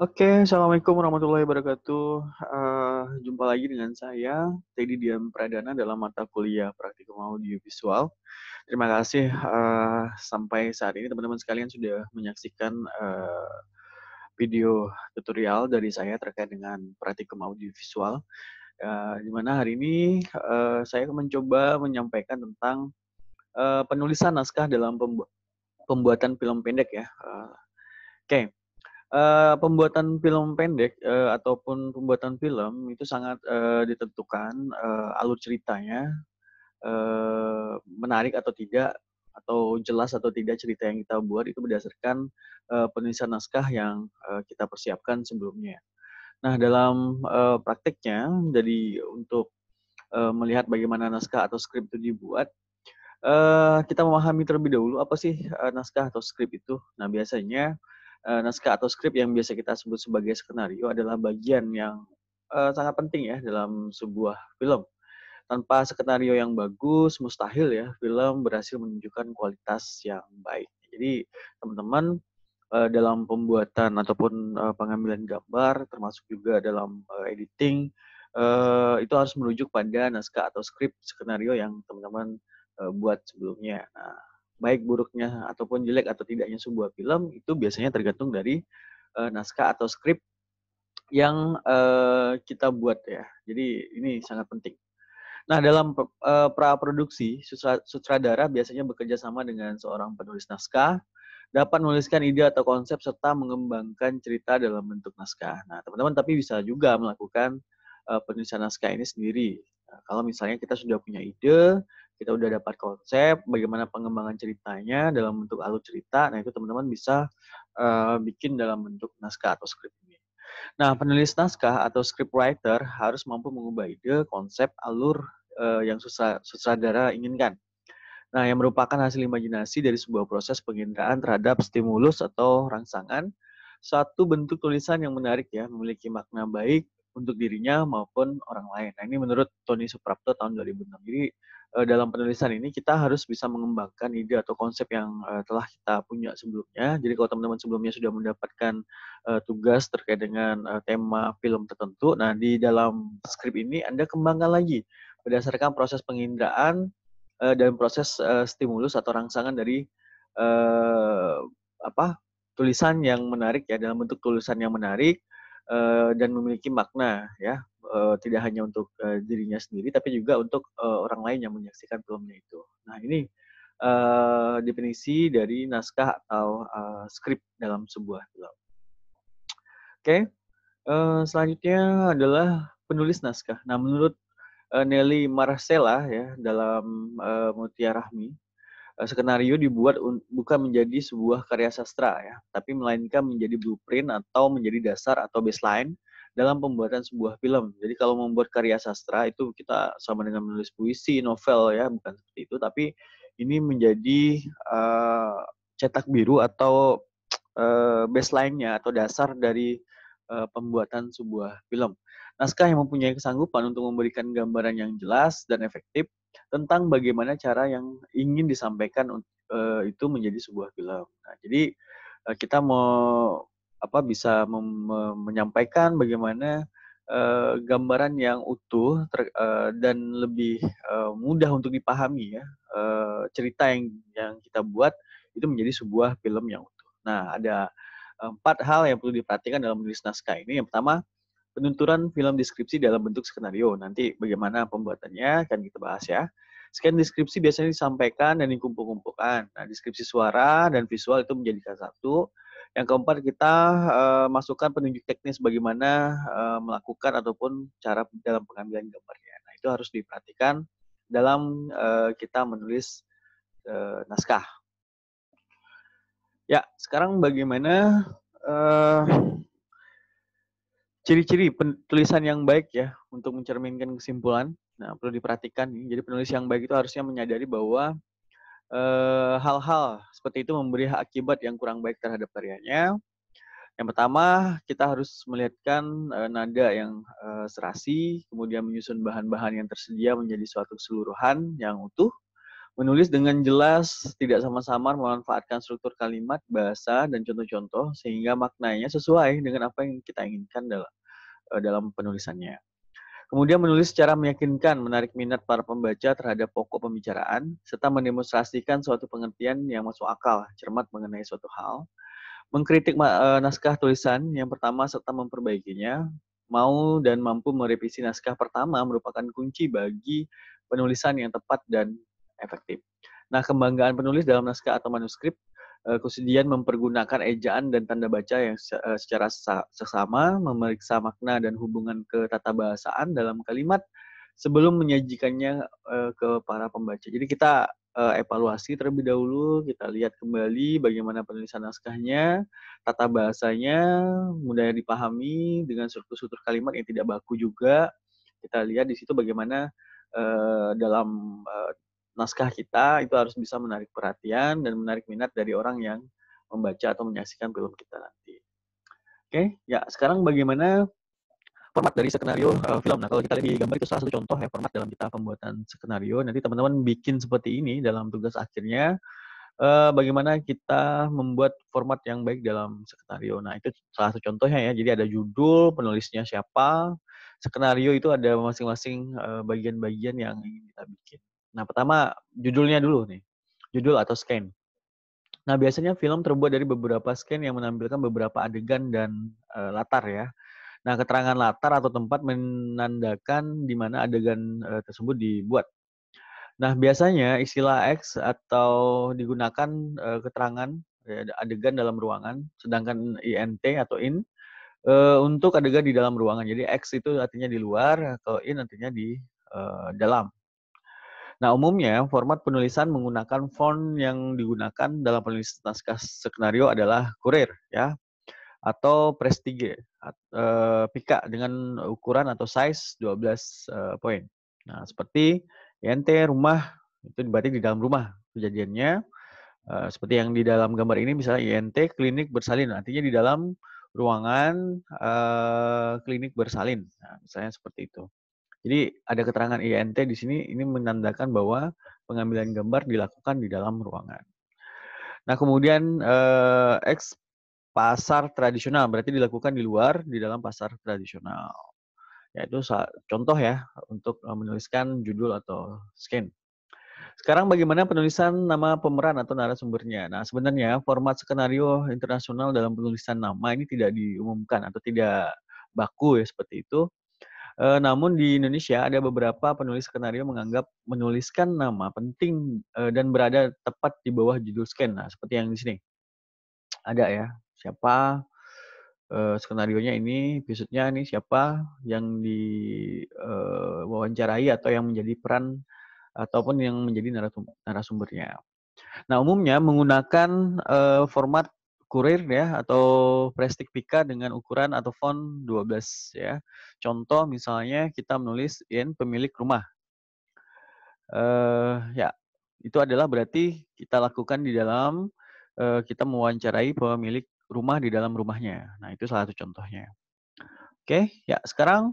Oke, okay, Assalamualaikum warahmatullahi wabarakatuh. Uh, jumpa lagi dengan saya, Teddy Dian Pradana dalam mata kuliah Praktikum Audiovisual. Terima kasih uh, sampai saat ini teman-teman sekalian sudah menyaksikan uh, video tutorial dari saya terkait dengan Praktikum Audiovisual. Uh, di mana hari ini uh, saya mencoba menyampaikan tentang uh, penulisan naskah dalam pembu pembuatan film pendek ya. Uh, Oke. Okay Eh, pembuatan film pendek uh, ataupun pembuatan film itu sangat uh, ditentukan uh, alur ceritanya uh, menarik atau tidak atau jelas atau tidak cerita yang kita buat itu berdasarkan uh, penulisan naskah yang uh, kita persiapkan sebelumnya. Nah dalam uh, prakteknya jadi untuk uh, melihat bagaimana naskah atau skrip itu dibuat uh, kita memahami terlebih dahulu apa sih uh, naskah atau skrip itu. Nah biasanya uh, naskah atau skrip yang biasa kita sebut sebagai skenario adalah bagian yang uh, sangat penting ya dalam sebuah film. Tanpa skenario yang bagus, mustahil ya film berhasil menunjukkan kualitas yang baik. Jadi teman-teman eh, dalam pembuatan ataupun pengambilan gambar, termasuk juga dalam editing, itu harus merujuk pada naskah atau skrip skenario yang teman-teman buat sebelumnya. Nah, baik buruknya ataupun jelek atau tidaknya sebuah film itu biasanya tergantung dari uh, naskah atau skrip yang uh, kita buat ya. Jadi ini sangat penting. Nah, dalam uh, praproduksi sutradara biasanya bekerja sama dengan seorang penulis naskah dapat menuliskan ide atau konsep serta mengembangkan cerita dalam bentuk naskah. Nah, teman-teman tapi bisa juga melakukan uh, penulisan naskah ini sendiri. Nah, kalau misalnya kita sudah punya ide, kita udah dapat konsep, bagaimana pengembangan ceritanya dalam bentuk alur cerita. Nah, itu teman-teman bisa uh, bikin dalam bentuk naskah atau skrip ini. Nah, penulis naskah atau script writer harus mampu mengubah ide, konsep, alur uh, yang sutradara inginkan. Nah, yang merupakan hasil imajinasi dari sebuah proses penginderaan terhadap stimulus atau rangsangan, satu bentuk tulisan yang menarik ya, memiliki makna baik, untuk dirinya maupun orang lain. Nah, ini menurut Tony Suprapto tahun 2006. Jadi eh, dalam penulisan ini kita harus bisa mengembangkan ide atau konsep yang eh, telah kita punya sebelumnya. Jadi kalau teman-teman sebelumnya sudah mendapatkan eh, tugas terkait dengan tema film tertentu, nah di dalam skrip ini Anda kembangkan lagi berdasarkan proses penginderaan dan proses stimulus atau rangsangan dari apa tulisan yang menarik ya dalam bentuk tulisan yang menarik Eh, dan memiliki makna ya eh, tidak hanya untuk eh, dirinya sendiri tapi juga untuk orang lain yang menyaksikan filmnya itu. Nah ini definisi dari naskah atau skrip dalam sebuah film. Oke, okay. selanjutnya adalah penulis naskah. Nah menurut Nelly Marcella ya dalam Mutiara Mutia Rahmi Eh, skenario dibuat bukan menjadi sebuah karya sastra ya, tapi melainkan menjadi blueprint atau menjadi dasar atau baseline dalam pembuatan sebuah film. Jadi kalau membuat karya sastra itu kita sama dengan menulis puisi, novel ya, bukan seperti itu, tapi ini menjadi uh, cetak biru atau uh, baseline-nya atau dasar dari uh, pembuatan sebuah film. Naskah yang mempunyai kesanggupan untuk memberikan gambaran yang jelas dan efektif tentang bagaimana cara yang ingin disampaikan uh, itu menjadi sebuah film. Nah, jadi uh, kita mau apa bisa menyampaikan bagaimana uh, gambaran yang utuh ter, uh, dan lebih uh, mudah untuk dipahami ya uh, cerita yang yang kita buat itu menjadi sebuah film yang utuh. Nah, ada empat hal yang perlu diperhatikan dalam menulis naskah ini. Yang pertama, Penunturan film deskripsi dalam bentuk skenario. Nanti bagaimana pembuatannya akan kita bahas ya. Scan deskripsi biasanya disampaikan dan dikumpul-kumpulkan. Nah, deskripsi suara dan visual itu menjadikan satu. Yang keempat kita e, masukkan penunjuk teknis bagaimana e, melakukan ataupun cara dalam pengambilan gambarnya. Nah, itu harus diperhatikan dalam e, kita menulis e, naskah. Ya, sekarang bagaimana E, ciri-ciri penulisan yang baik ya untuk mencerminkan kesimpulan. Nah, perlu diperhatikan Jadi penulis yang baik itu harusnya menyadari bahwa eh, hal-hal seperti itu memberi akibat yang kurang baik terhadap karyanya. Yang pertama, kita harus melihatkan eh, nada yang eh, serasi, kemudian menyusun bahan-bahan yang tersedia menjadi suatu keseluruhan yang utuh. Menulis dengan jelas, tidak sama-sama memanfaatkan struktur kalimat, bahasa, dan contoh-contoh sehingga maknanya sesuai dengan apa yang kita inginkan dalam, eh, dalam penulisannya. Kemudian menulis secara meyakinkan, menarik minat para pembaca terhadap pokok pembicaraan, serta mendemonstrasikan suatu pengertian yang masuk akal, cermat mengenai suatu hal. Mengkritik eh, naskah tulisan yang pertama serta memperbaikinya, mau dan mampu merevisi naskah pertama merupakan kunci bagi penulisan yang tepat dan efektif. Nah, kebanggaan penulis dalam naskah atau manuskrip eh, kesedihan mempergunakan ejaan dan tanda baca yang eh, secara sesama memeriksa makna dan hubungan ke tata bahasaan dalam kalimat sebelum menyajikannya eh, ke para pembaca. Jadi kita evaluasi terlebih dahulu, kita lihat kembali bagaimana penulisan naskahnya, tata bahasanya mudah dipahami dengan struktur-struktur kalimat yang tidak baku juga. Kita lihat di situ bagaimana dalam naskah kita itu harus bisa menarik perhatian dan menarik minat dari orang yang membaca atau menyaksikan film kita nanti. Oke, okay? ya sekarang bagaimana format dari skenario uh, film. Nah, kalau kita lihat di gambar itu salah satu contoh ya format dalam kita pembuatan skenario. Nanti teman-teman bikin seperti ini dalam tugas akhirnya uh, bagaimana kita membuat format yang baik dalam skenario. Nah, itu salah satu contohnya ya. Jadi ada judul, penulisnya siapa, skenario itu ada masing-masing eh, bagian-bagian yang ingin kita bikin. Nah, pertama judulnya dulu nih. Judul atau scan. Nah, biasanya film terbuat dari beberapa scan yang menampilkan beberapa adegan dan e, latar ya. Nah, keterangan latar atau tempat menandakan di mana adegan e, tersebut dibuat. Nah, biasanya istilah X atau digunakan e, keterangan ya, adegan dalam ruangan, sedangkan INT atau IN e, untuk adegan di dalam ruangan. Jadi X itu artinya di luar, kalau IN artinya di e, dalam. Nah, umumnya format penulisan menggunakan font yang digunakan dalam penulisan naskah skenario adalah kurir ya atau prestige uh, pika dengan ukuran atau size 12 uh, eh, poin. Nah, seperti YNT, rumah itu berarti di dalam rumah kejadiannya uh, seperti yang di dalam gambar ini misalnya INT klinik bersalin artinya di dalam ruangan klinik bersalin. Nah, misalnya seperti itu. Jadi ada keterangan INT di sini ini menandakan bahwa pengambilan gambar dilakukan di dalam ruangan. Nah, kemudian eh, pasar tradisional berarti dilakukan di luar di dalam pasar tradisional. Yaitu contoh ya untuk eh, menuliskan judul atau scan. Sekarang bagaimana penulisan nama pemeran atau narasumbernya? Nah, sebenarnya format skenario internasional dalam penulisan nama ini tidak diumumkan atau tidak baku ya seperti itu E, namun di Indonesia ada beberapa penulis skenario menganggap menuliskan nama penting e, dan berada tepat di bawah judul scan. Nah, seperti yang di sini. Ada ya, siapa e, skenarionya ini, episode-nya ini siapa yang di e, wawancarai atau yang menjadi peran ataupun yang menjadi narasumbernya. Nah, umumnya menggunakan e, format kurir ya atau Pika dengan ukuran atau font 12 ya. Contoh misalnya kita menulis in pemilik rumah. Uh, ya, itu adalah berarti kita lakukan di dalam uh, kita mewawancarai pemilik rumah di dalam rumahnya. Nah, itu salah satu contohnya. Oke, okay, ya sekarang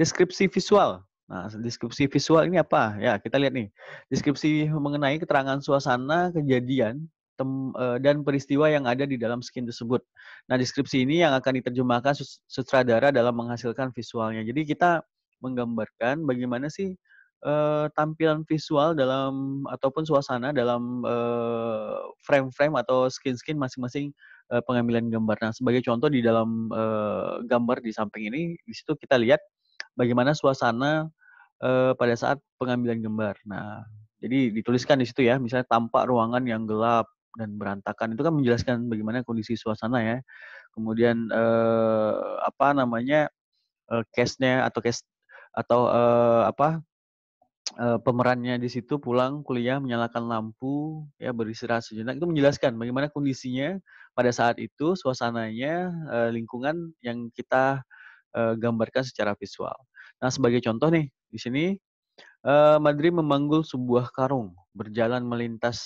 deskripsi visual. Nah, deskripsi visual ini apa? Ya, kita lihat nih. Deskripsi mengenai keterangan suasana, kejadian, tem, eh, dan peristiwa yang ada di dalam skin tersebut. Nah, deskripsi ini yang akan diterjemahkan sutradara dalam menghasilkan visualnya. Jadi kita menggambarkan bagaimana sih uh, tampilan visual dalam ataupun suasana dalam frame eh, frame-frame atau skin-skin masing-masing uh, pengambilan gambar. Nah, sebagai contoh di dalam uh, gambar di samping ini, di situ kita lihat bagaimana suasana uh, pada saat pengambilan gambar. Nah, jadi dituliskan di situ ya, misalnya tampak ruangan yang gelap, dan berantakan itu kan menjelaskan bagaimana kondisi suasana ya kemudian eh, apa namanya eh, case-nya atau case atau eh, apa eh, pemerannya di situ pulang kuliah menyalakan lampu ya beristirahat sejenak itu menjelaskan bagaimana kondisinya pada saat itu suasananya eh, lingkungan yang kita eh, gambarkan secara visual nah sebagai contoh nih di sini eh, Madri memanggul sebuah karung berjalan melintas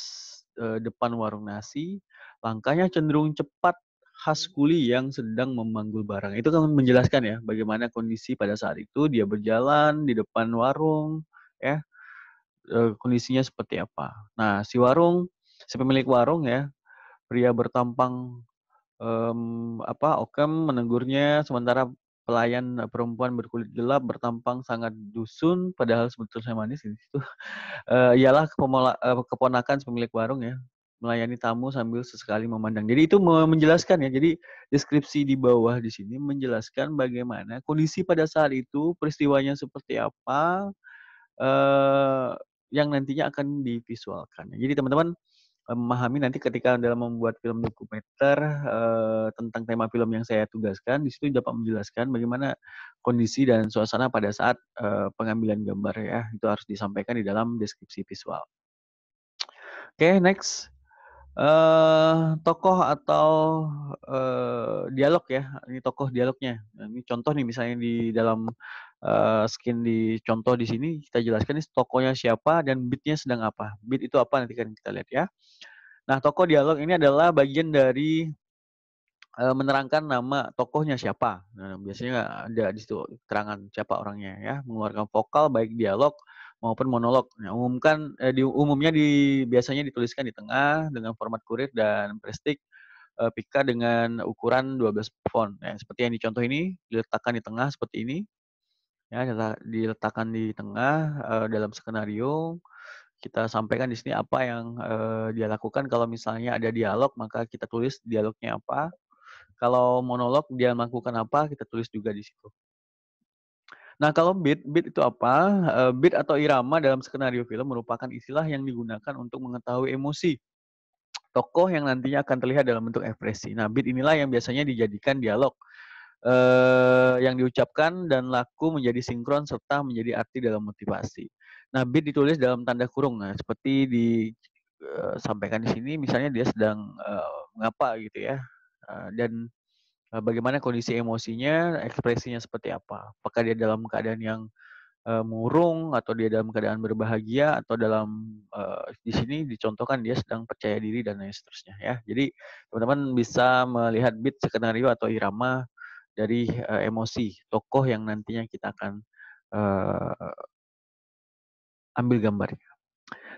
Eh, depan warung nasi, langkahnya cenderung cepat khas kuli yang sedang memanggul barang. Itu kan menjelaskan ya bagaimana kondisi pada saat itu dia berjalan di depan warung ya. Eh, kondisinya seperti apa. Nah, si warung si pemilik warung ya, pria bertampang um, apa Okem menegurnya sementara pelayan eh, perempuan berkulit gelap bertampang sangat dusun padahal sebetulnya manis di situ uh, eh, ialah kepomola, uh, keponakan pemilik warung ya melayani tamu sambil sesekali memandang. Jadi itu menjelaskan ya. Jadi deskripsi di bawah di sini menjelaskan bagaimana kondisi pada saat itu, peristiwanya seperti apa eh, yang nantinya akan divisualkan. Jadi teman-teman memahami nanti ketika dalam membuat film dokumenter uh, tentang tema film yang saya tugaskan di situ dapat menjelaskan bagaimana kondisi dan suasana pada saat uh, pengambilan gambar ya itu harus disampaikan di dalam deskripsi visual. Oke, okay, next uh, tokoh atau uh, dialog ya ini tokoh dialognya nah, ini contoh nih misalnya di dalam uh, skin di contoh di sini kita jelaskan ini tokohnya siapa dan beatnya sedang apa beat itu apa nanti kan kita lihat ya nah tokoh dialog ini adalah bagian dari uh, menerangkan nama tokohnya siapa. Nah, biasanya ada di situ keterangan siapa orangnya ya, mengeluarkan vokal baik dialog maupun monolog. Nah, umumkan eh, di umumnya di biasanya dituliskan di tengah dengan format kurir dan prestik eh, pika dengan ukuran 12 font. Ya, seperti yang dicontoh ini diletakkan di tengah seperti ini. Ya, diletakkan di tengah eh, dalam skenario kita sampaikan di sini apa yang eh, dia lakukan kalau misalnya ada dialog maka kita tulis dialognya apa. Kalau monolog dia melakukan apa kita tulis juga di situ. Nah, kalau beat, beat itu apa? Eh, beat atau irama dalam skenario film merupakan istilah yang digunakan untuk mengetahui emosi tokoh yang nantinya akan terlihat dalam bentuk ekspresi. Nah, beat inilah yang biasanya dijadikan dialog eh, yang diucapkan dan laku menjadi sinkron serta menjadi arti dalam motivasi. Nah, beat ditulis dalam tanda kurung. Nah, seperti disampaikan eh, di sini misalnya dia sedang uh, mengapa gitu ya dan Eh, bagaimana kondisi emosinya, ekspresinya seperti apa. Apakah dia dalam keadaan yang eh, murung atau dia dalam keadaan berbahagia atau dalam uh, di sini dicontohkan dia sedang percaya diri dan lain seterusnya ya. Jadi teman-teman bisa melihat bit skenario atau irama dari uh, emosi tokoh yang nantinya kita akan uh, ambil gambarnya.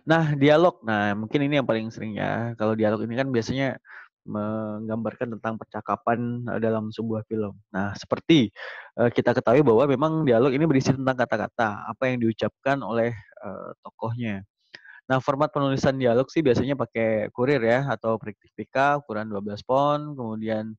Nah, dialog. Nah, mungkin ini yang paling sering ya. Kalau dialog ini kan biasanya menggambarkan tentang percakapan eh, dalam sebuah film. Nah, seperti eh, kita ketahui bahwa memang dialog ini berisi tentang kata-kata, apa yang diucapkan oleh eh, tokohnya. Nah, format penulisan dialog sih biasanya pakai kurir ya atau pika ukuran 12 pon, kemudian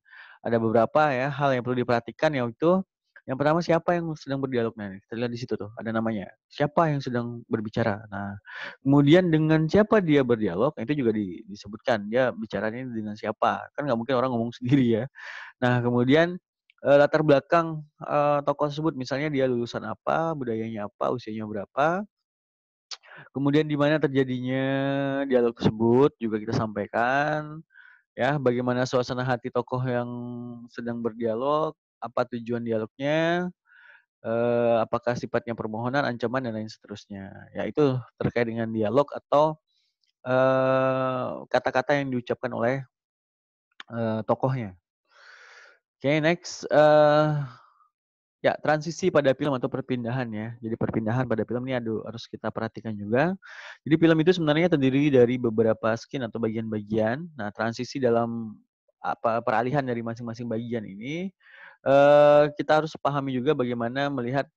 ada beberapa ya hal yang perlu diperhatikan yaitu yang pertama siapa yang sedang berdialog nah terlihat di situ tuh ada namanya. Siapa yang sedang berbicara. Nah, kemudian dengan siapa dia berdialog itu juga disebutkan dia bicaranya dengan siapa. Kan nggak mungkin orang ngomong sendiri ya. Nah, kemudian eh, latar belakang eh, tokoh tersebut misalnya dia lulusan apa, budayanya apa, usianya berapa, Kemudian di mana terjadinya dialog tersebut juga kita sampaikan. Ya, bagaimana suasana hati tokoh yang sedang berdialog, apa tujuan dialognya, eh, apakah sifatnya permohonan, ancaman dan lain seterusnya. Ya itu terkait dengan dialog atau eh, kata-kata eh, yang diucapkan oleh eh, tokohnya. Oke okay, next. Uh, Ya, transisi pada film atau perpindahan ya. Jadi perpindahan pada film ini aduh, harus kita perhatikan juga. Jadi film itu sebenarnya terdiri dari beberapa skin atau bagian-bagian. Nah, transisi dalam apa peralihan dari masing-masing bagian ini Eh, kita harus pahami juga bagaimana melihat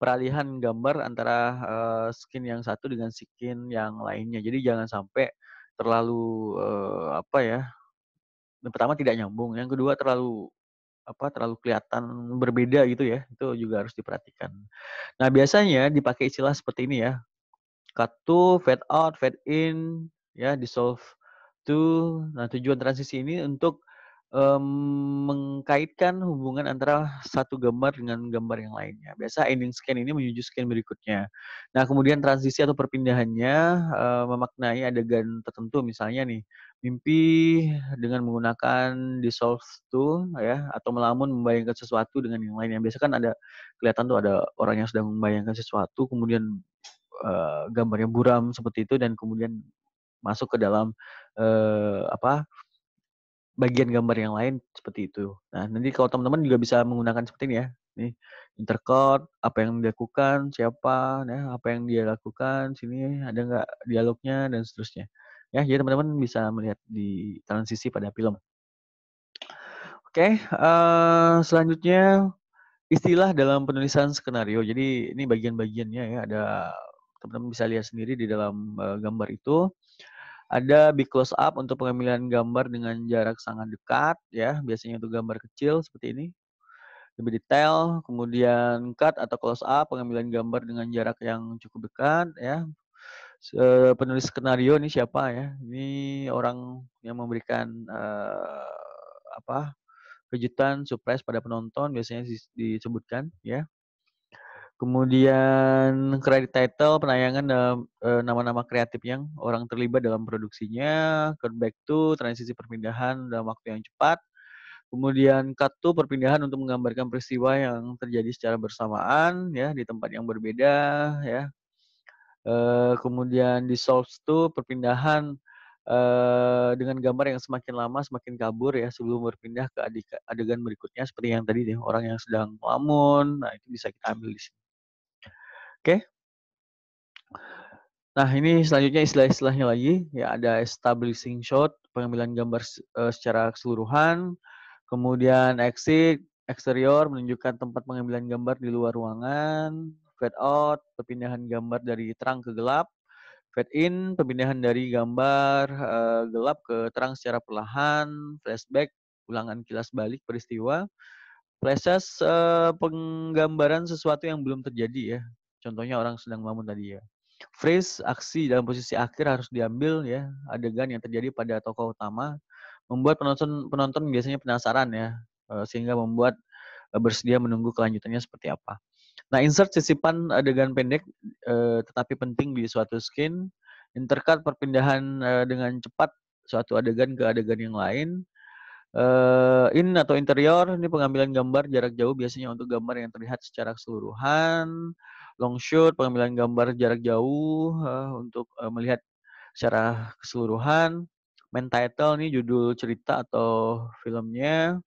peralihan gambar antara eh, skin yang satu dengan skin yang lainnya. Jadi jangan sampai terlalu eh, apa ya? Yang pertama tidak nyambung, yang kedua terlalu apa terlalu kelihatan berbeda gitu ya. Itu juga harus diperhatikan. Nah, biasanya dipakai istilah seperti ini ya. Cut to, fade out, fade in, ya, dissolve to. Nah, tujuan transisi ini untuk mengkaitkan hubungan antara satu gambar dengan gambar yang lainnya. Biasa ending scan ini menuju scan berikutnya. Nah, kemudian transisi atau perpindahannya eh, memaknai adegan tertentu misalnya nih, mimpi dengan menggunakan dissolve tool ya atau melamun membayangkan sesuatu dengan yang lainnya. Biasa kan ada kelihatan tuh ada orang yang sedang membayangkan sesuatu kemudian eh, gambarnya buram seperti itu dan kemudian masuk ke dalam eh, apa bagian gambar yang lain seperti itu. Nah, nanti kalau teman-teman juga bisa menggunakan seperti ini ya. Nih, intercode, apa yang dilakukan, siapa, ya, apa yang dia lakukan, sini ada nggak dialognya, dan seterusnya. Ya, jadi teman-teman bisa melihat di transisi pada film. Oke, okay, uh, eh, selanjutnya istilah dalam penulisan skenario. Jadi ini bagian-bagiannya ya, ada teman-teman bisa lihat sendiri di dalam uh, gambar itu. Ada big close up untuk pengambilan gambar dengan jarak sangat dekat ya, biasanya itu gambar kecil seperti ini. Lebih detail, kemudian cut atau close up pengambilan gambar dengan jarak yang cukup dekat ya. Penulis skenario ini siapa ya? Ini orang yang memberikan uh, apa? kejutan, surprise pada penonton biasanya disebutkan ya. Kemudian kredit title penayangan dalam eh, nama-nama kreatif yang orang terlibat dalam produksinya, cut back to transisi perpindahan dalam waktu yang cepat. Kemudian cut to perpindahan untuk menggambarkan peristiwa yang terjadi secara bersamaan ya di tempat yang berbeda ya. E, kemudian dissolve to perpindahan e, dengan gambar yang semakin lama semakin kabur ya sebelum berpindah ke adegan berikutnya seperti yang tadi deh ya, orang yang sedang lamun Nah, itu bisa kita ambil di sini. Oke. Okay? Nah, ini selanjutnya istilah-istilahnya lagi. Ya, ada establishing shot, pengambilan gambar eh, secara keseluruhan. Kemudian exit, eksterior, menunjukkan tempat pengambilan gambar di luar ruangan. Fade out, perpindahan gambar dari terang ke gelap. Fade in, perpindahan dari gambar uh, gelap ke terang secara perlahan. Flashback, ulangan kilas balik peristiwa. Flashes, uh, penggambaran sesuatu yang belum terjadi ya. Contohnya orang sedang melamun tadi ya. Phrase aksi dalam posisi akhir harus diambil ya adegan yang terjadi pada tokoh utama membuat penonton penonton biasanya penasaran ya eh, sehingga membuat eh, bersedia menunggu kelanjutannya seperti apa. Nah, insert sisipan adegan pendek eh, tetapi penting di suatu skin, intercut perpindahan dengan cepat suatu adegan ke adegan yang lain. Uh, in atau interior ini pengambilan gambar jarak jauh biasanya untuk gambar yang terlihat secara keseluruhan long shoot, pengambilan gambar jarak jauh uh, untuk uh, melihat secara keseluruhan, main title ini judul cerita atau filmnya,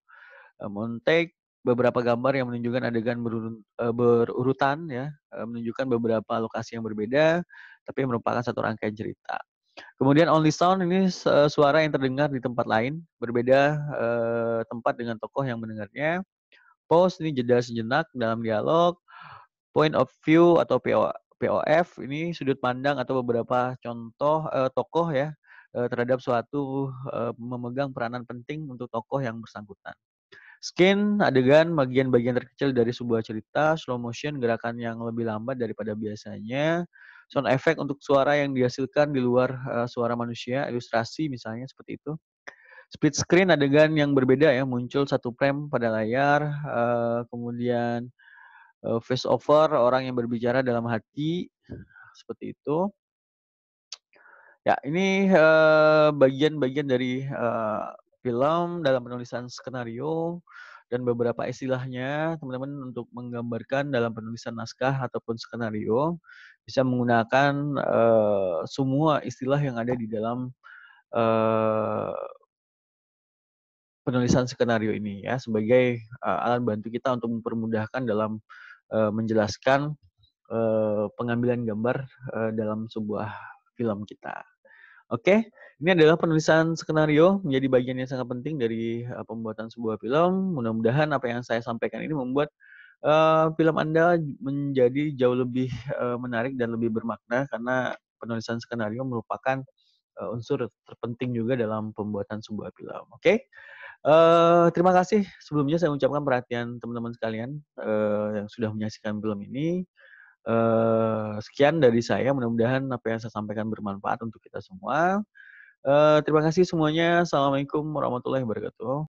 uh, eh, montage, beberapa gambar yang menunjukkan adegan berurutan ya, menunjukkan beberapa lokasi yang berbeda, tapi merupakan satu rangkaian cerita. Kemudian only sound ini suara yang terdengar di tempat lain, berbeda uh, tempat dengan tokoh yang mendengarnya. Pause ini jeda sejenak dalam dialog, point of view atau PO, POF ini sudut pandang atau beberapa contoh uh, tokoh ya uh, terhadap suatu uh, memegang peranan penting untuk tokoh yang bersangkutan. Skin adegan bagian-bagian terkecil dari sebuah cerita, slow motion gerakan yang lebih lambat daripada biasanya, sound effect untuk suara yang dihasilkan di luar uh, suara manusia, ilustrasi misalnya seperti itu. Split screen adegan yang berbeda ya, muncul satu frame pada layar, uh, kemudian Eh, face over orang yang berbicara dalam hati seperti itu. Ya, ini eh, bagian-bagian uh, dari uh, film dalam penulisan skenario dan beberapa istilahnya teman-teman untuk menggambarkan dalam penulisan naskah ataupun skenario bisa menggunakan uh, semua istilah yang ada di dalam uh, penulisan skenario ini ya sebagai uh, alat bantu kita untuk mempermudahkan dalam uh, menjelaskan uh, pengambilan gambar uh, dalam sebuah film kita. Oke, okay? ini adalah penulisan skenario menjadi bagian yang sangat penting dari uh, pembuatan sebuah film. Mudah-mudahan apa yang saya sampaikan ini membuat uh, film Anda menjadi jauh lebih uh, menarik dan lebih bermakna karena penulisan skenario merupakan uh, unsur terpenting juga dalam pembuatan sebuah film. Oke. Okay? Uh, terima kasih sebelumnya saya ucapkan perhatian teman-teman sekalian uh, yang sudah menyaksikan film ini. Uh, sekian dari saya, mudah-mudahan apa yang saya sampaikan bermanfaat untuk kita semua. Uh, terima kasih semuanya. Assalamualaikum warahmatullahi wabarakatuh.